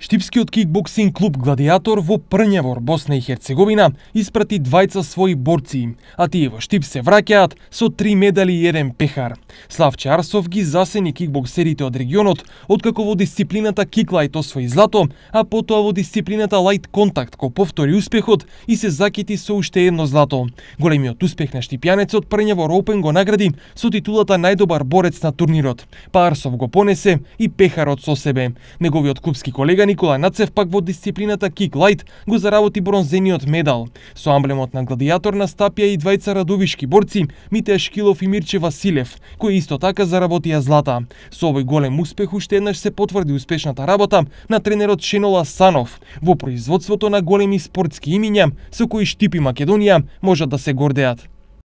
Штипскиот кикбоксинг клуб Гладиатор во Прњевор, Босна и Херцеговина, испрати двајца своји борци, а тие во Штип се враќаат со три медали и еден пехар. Славче Арсов ги засени кикбоксерите од регионот, откако во дисциплината киклајт освои злато, а потоа во дисциплината лајт контакт ко повтори успехот и се закити со уште едно злато. Големиот успех на штипјанецот Прњевор Опен го награди со титулата најдобар борец на турнирот. Па Арсов го понесе и пехарот со себе. Неговиот клубски колега Никола Нацев пак во дисциплината кик-лайт го заработи бронзениот медал. Со амблемот на гладиатор настапија и двајца радовишки борци, Мите Шкилов и Мирче Василев, кои исто така заработија злата. Со овој голем успех уште еднаш се потврди успешната работа на тренерот Шенола Санов во производството на големи спортски имиња со кои Штипи Македонија можат да се гордеат.